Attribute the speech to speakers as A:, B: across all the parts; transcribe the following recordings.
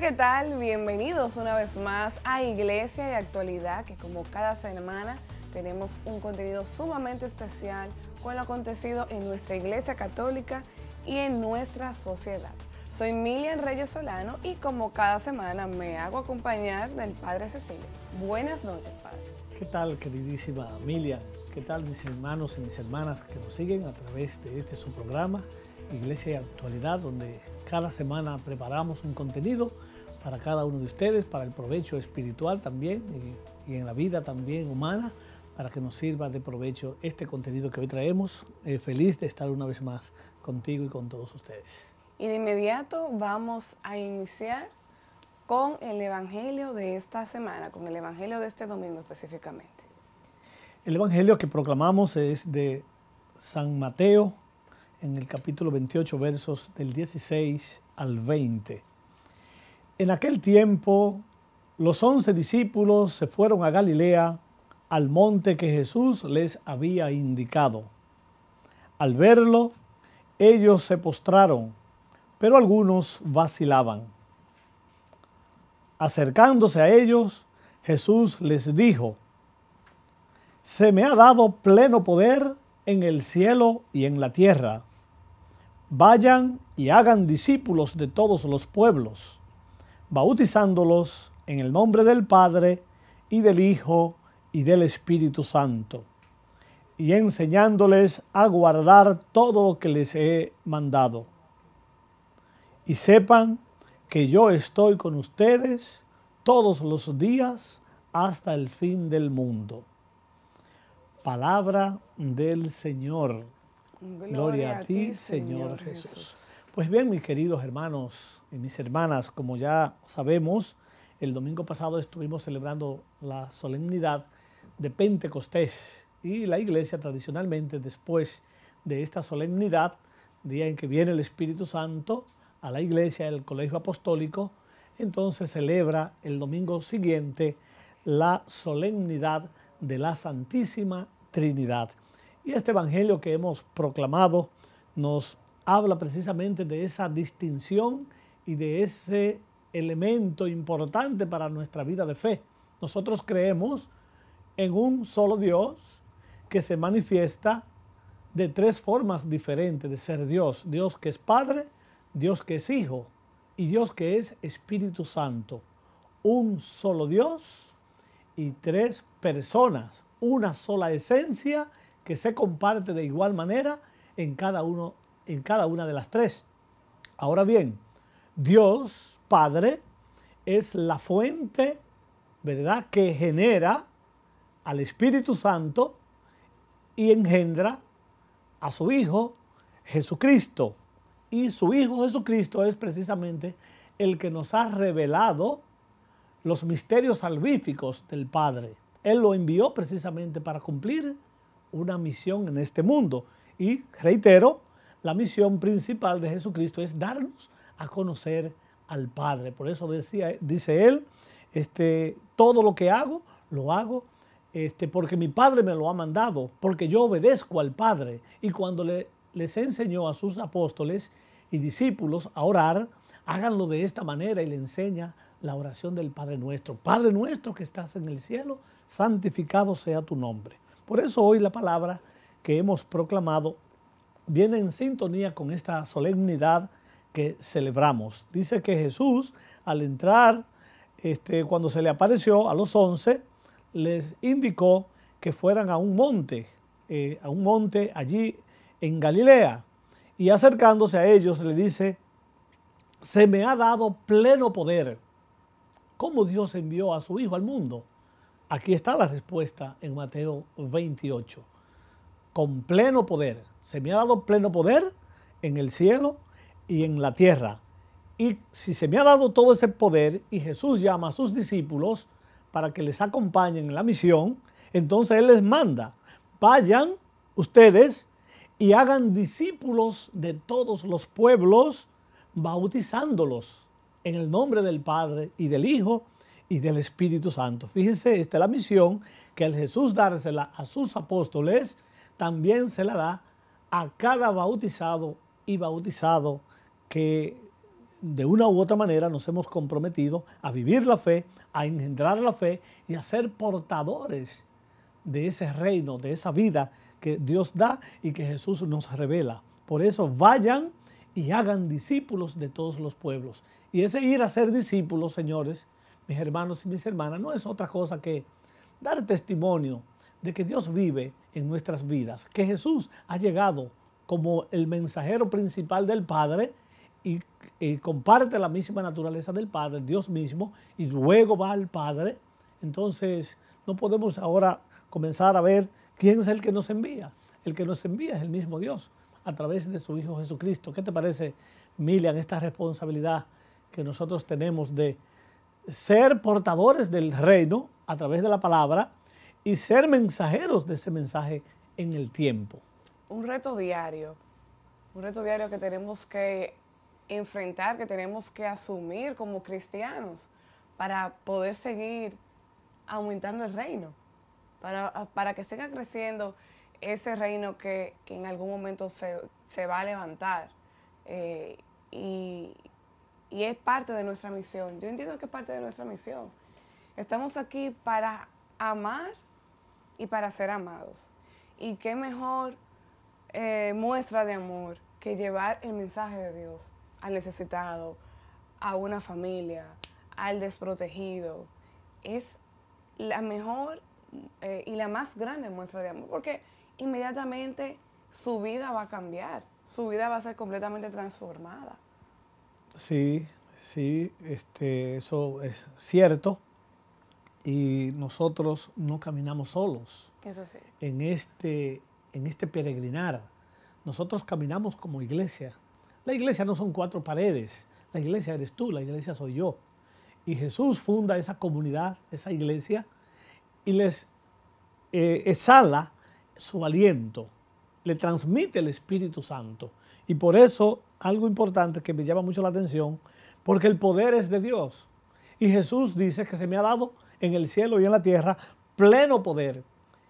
A: ¿qué tal? Bienvenidos una vez más a Iglesia y Actualidad, que como cada semana tenemos un contenido sumamente especial con lo acontecido en nuestra Iglesia Católica y en nuestra sociedad. Soy Milian Reyes Solano y como cada semana me hago acompañar del Padre Cecilio. Buenas noches, Padre.
B: ¿Qué tal, queridísima Milian? ¿Qué tal mis hermanos y mis hermanas que nos siguen a través de este su programa, Iglesia y Actualidad, donde cada semana preparamos un contenido para cada uno de ustedes, para el provecho espiritual también y, en la vida también humana, para que nos sirva de provecho este contenido que hoy traemos. Eh, feliz de estar una vez más contigo y con todos ustedes.
A: Y de inmediato vamos a iniciar con el Evangelio de esta semana, con el Evangelio de este domingo específicamente.
B: El Evangelio que proclamamos es de San Mateo en el capítulo 28, versos del 16 al 20. En aquel tiempo, los once discípulos se fueron a Galilea, al monte que Jesús les había indicado. Al verlo, ellos se postraron, pero algunos vacilaban. Acercándose a ellos, Jesús les dijo, Se me ha dado pleno poder en el cielo y en la tierra. Vayan y hagan discípulos de todos los pueblos, bautizándolos en el nombre del Padre y del Hijo y del Espíritu Santo, y enseñándoles a guardar todo lo que les he mandado. Y sepan que yo estoy con ustedes todos los días hasta el fin del mundo. Palabra del Señor. Gloria, a ti, Señor, Jesús. Jesús. Pues bien, mis queridos hermanos y mis hermanas, como ya sabemos, el domingo pasado estuvimos celebrando la solemnidad de Pentecostés y la iglesia tradicionalmente después de esta solemnidad, día en que viene el Espíritu Santo a la iglesia, el colegio apostólico, entonces celebra el domingo siguiente la solemnidad de la Santísima Trinidad. Y este Evangelio que hemos proclamado nos habla precisamente de esa distinción y de ese elemento importante para nuestra vida de fe. Nosotros creemos en un solo Dios que se manifiesta de tres formas diferentes de ser Dios. Dios que es Padre, Dios que es Hijo y Dios que es Espíritu Santo. Un solo Dios y tres personas, una sola esencia que se comparte de igual manera en cada, uno, en cada una de las tres. Ahora bien, Dios Padre es la fuente, ¿verdad?, que genera al Espíritu Santo y engendra a su Hijo Jesucristo. Y su Hijo Jesucristo es precisamente el que nos ha revelado los misterios salvíficos del Padre. Él lo envió precisamente para cumplir una misión en este mundo. Y reitero, la misión principal de Jesucristo es darnos a conocer al Padre. Por eso decía, dice él, este, todo lo que hago, lo hago este, porque mi Padre me lo ha mandado, porque yo obedezco al Padre. Y cuando le, les enseñó a sus apóstoles y discípulos a orar, háganlo de esta manera y le enseña la oración del Padre nuestro. Padre nuestro que estás en el cielo, santificado sea tu nombre. Por eso hoy la palabra que hemos proclamado viene en sintonía con esta solemnidad que celebramos. Dice que Jesús al entrar, este, cuando se le apareció a los once, les indicó que fueran a un monte, eh, a un monte allí en Galilea. Y acercándose a ellos le dice, se me ha dado pleno poder. ¿Cómo Dios envió a su Hijo al mundo? Aquí está la respuesta en Mateo 28. Con pleno poder. Se me ha dado pleno poder en el cielo y en la tierra. Y si se me ha dado todo ese poder y Jesús llama a sus discípulos para que les acompañen en la misión, entonces Él les manda, vayan ustedes y hagan discípulos de todos los pueblos, bautizándolos en el nombre del Padre y del Hijo y del Espíritu Santo. Fíjense, esta es la misión que el Jesús dársela a sus apóstoles, también se la da a cada bautizado y bautizado que de una u otra manera nos hemos comprometido a vivir la fe, a engendrar la fe y a ser portadores de ese reino, de esa vida que Dios da y que Jesús nos revela. Por eso vayan y hagan discípulos de todos los pueblos. Y ese ir a ser discípulos, señores, mis hermanos y mis hermanas, no es otra cosa que dar testimonio de que Dios vive en nuestras vidas, que Jesús ha llegado como el mensajero principal del Padre y, comparte la misma naturaleza del Padre, Dios mismo, y luego va al Padre. Entonces no podemos ahora comenzar a ver quién es el que nos envía. El que nos envía es el mismo Dios a través de su Hijo Jesucristo. ¿Qué te parece, Milian, esta responsabilidad que nosotros tenemos de ser portadores del reino a través de la palabra y ser mensajeros de ese mensaje en el tiempo.
A: Un reto diario, un reto diario que tenemos que enfrentar, que tenemos que asumir como cristianos para poder seguir aumentando el reino, para, que siga creciendo ese reino que, en algún momento se, va a levantar. Eh, y, y es parte de nuestra misión. Yo entiendo que es parte de nuestra misión. Estamos aquí para amar y para ser amados. Y qué mejor eh, muestra de amor que llevar el mensaje de Dios al necesitado, a una familia, al desprotegido. Es la mejor eh, y la más grande muestra de amor, porque inmediatamente su vida va a cambiar, su vida va a ser completamente transformada.
B: Sí, sí, este, eso es cierto. Y nosotros no caminamos solos. En este, en este peregrinar, nosotros caminamos como iglesia. La iglesia no son cuatro paredes. La iglesia eres tú, la iglesia soy yo. Y Jesús funda esa comunidad, esa iglesia, y les eh, exhala su aliento, le transmite el Espíritu Santo. Y por eso algo importante que me llama mucho la atención, porque el poder es de Dios. Y Jesús dice que se me ha dado en el cielo y en la tierra pleno poder.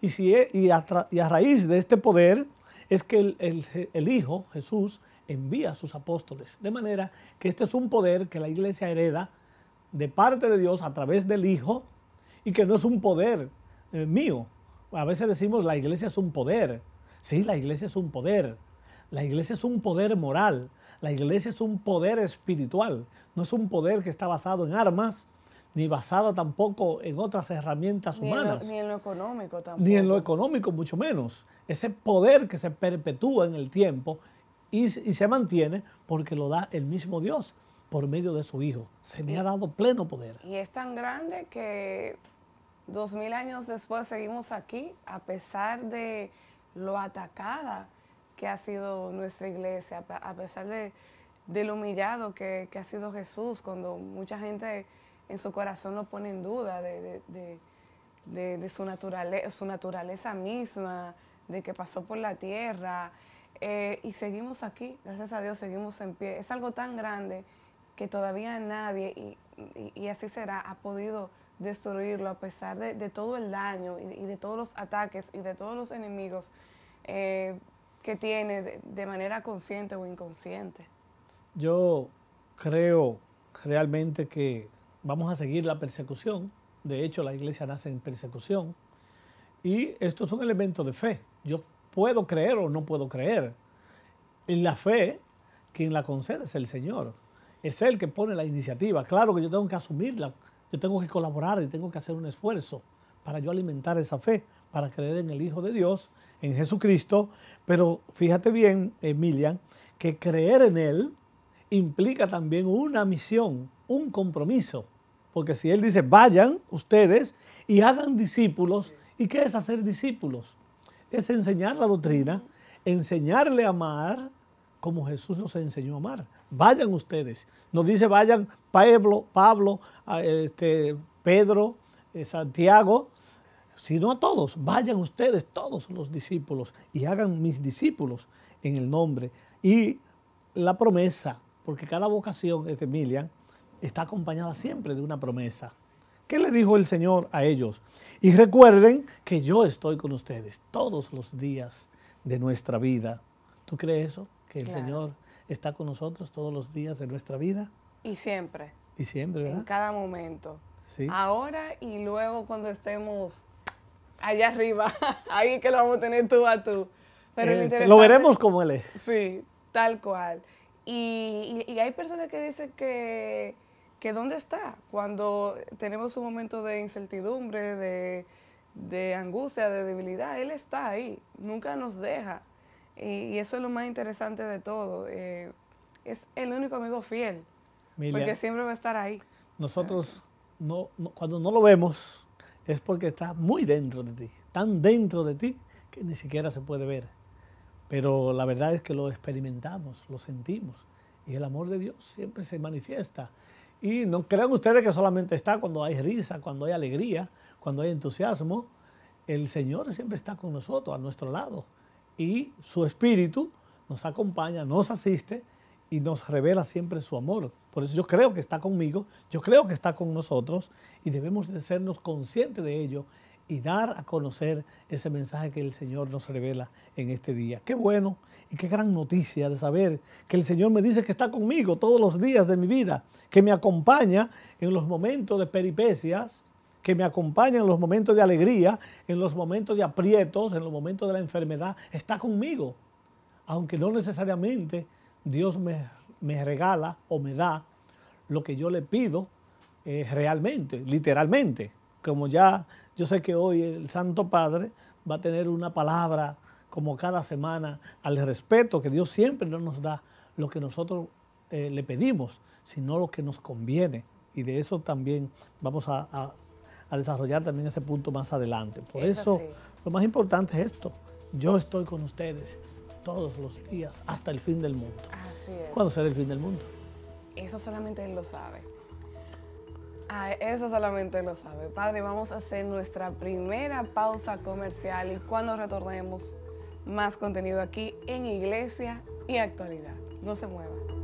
B: Y, si, e, y, a, raíz de este poder es que el, Hijo, Jesús, envía a sus apóstoles. De manera que este es un poder que la iglesia hereda de parte de Dios a través del Hijo y que no es un poder eh, mío. A veces decimos la iglesia es un poder. Sí, la iglesia es un poder la iglesia es un poder moral, la iglesia es un poder espiritual, no es un poder que está basado en armas, ni basado tampoco en otras herramientas humanas. ni
A: en lo económico tampoco. Ni en
B: lo económico, mucho menos. Ese poder que se perpetúa en el tiempo y, y se mantiene porque lo da el mismo Dios por medio de su Hijo. Se me ha dado pleno poder.
A: Y es tan grande que dos mil años después seguimos aquí, a pesar de lo atacada que ha sido nuestra iglesia, a pesar de, del humillado que, ha sido Jesús, cuando mucha gente en su corazón lo pone en duda de, su, naturaleza, su naturaleza misma, de que pasó por la tierra. Eh, y seguimos aquí, gracias a Dios seguimos en pie. Es algo tan grande que todavía nadie, y, así será, ha podido destruirlo a pesar de, todo el daño y, de todos los ataques y de todos los enemigos. Eh, que tiene de, manera consciente o inconsciente.
B: Yo creo realmente que vamos a seguir la persecución. De hecho, la iglesia nace en persecución. Y esto es un elemento de fe. Yo puedo creer o no puedo creer. En la fe, quien la concede es el Señor. Es Él que pone la iniciativa. Claro que yo tengo que asumirla, yo tengo que colaborar y tengo que hacer un esfuerzo para yo alimentar esa fe para creer en el Hijo de Dios, en Jesucristo, pero fíjate bien, Emilian, que creer en Él implica también una misión, un compromiso, porque si Él dice, vayan ustedes y hagan discípulos, ¿y qué es hacer discípulos? Es enseñar la doctrina, enseñarle a amar como Jesús nos enseñó a amar. Vayan ustedes. Nos dice, vayan Pablo, Pablo este, Pedro, eh, Santiago, sino a todos. Vayan ustedes, todos los discípulos, y hagan mis discípulos en el nombre. Y la promesa, porque cada vocación, de Emilian, está acompañada siempre de una promesa. ¿Qué le dijo el Señor a ellos? Y recuerden que yo estoy con ustedes todos los días de nuestra vida. ¿Tú crees eso? Que el Señor está con nosotros todos los días de nuestra vida.
A: Y siempre.
B: Y siempre, ¿verdad? En
A: cada momento. Ahora y luego cuando estemos allá arriba. Ahí que lo vamos a tener tú a tú.
B: Pero lo eh, veremos como él es.
A: Sí, tal cual. Y, hay personas que dicen que, que, dónde está cuando tenemos un momento de incertidumbre, de, angustia, de debilidad. Él está ahí, nunca nos deja. Y, eso es lo más interesante de todo. Eh, es el único amigo fiel, porque siempre va a estar ahí.
B: Nosotros, no, cuando no lo vemos, es porque está muy dentro de ti, tan dentro de ti que ni siquiera se puede ver. Pero la verdad es que lo experimentamos, lo sentimos y el amor de Dios siempre se manifiesta. Y no crean ustedes que solamente está cuando hay risa, cuando hay alegría, cuando hay entusiasmo. El Señor siempre está con nosotros, a nuestro lado. Y su Espíritu nos acompaña, nos asiste y nos revela siempre su amor. Por eso yo creo que está conmigo, yo creo que está con nosotros y debemos de sernos conscientes de ello y dar a conocer ese mensaje que el Señor nos revela en este día. Qué bueno y qué gran noticia de saber que el Señor me dice que está conmigo todos los días de mi vida, que me acompaña en los momentos de peripecias, que me acompaña en los momentos de alegría, en los momentos de aprietos, en los momentos de la enfermedad, está conmigo, aunque no necesariamente Dios me, regala o me da lo que yo le pido eh, realmente, literalmente. Como ya yo sé que hoy el Santo Padre va a tener una palabra como cada semana al respeto que Dios siempre no nos da lo que nosotros eh, le pedimos, sino lo que nos conviene. Y de eso también vamos a, desarrollar también ese punto más adelante. Por eso, lo más importante es esto. Yo estoy con ustedes todos los días hasta el fin del mundo. Así es. ¿Cuándo será el fin del mundo? Eso
A: solamente Él lo sabe. Ah, eso solamente él lo sabe. Padre, vamos a hacer nuestra primera pausa comercial y cuando retornemos, más contenido aquí en Iglesia y Actualidad. No se muevan.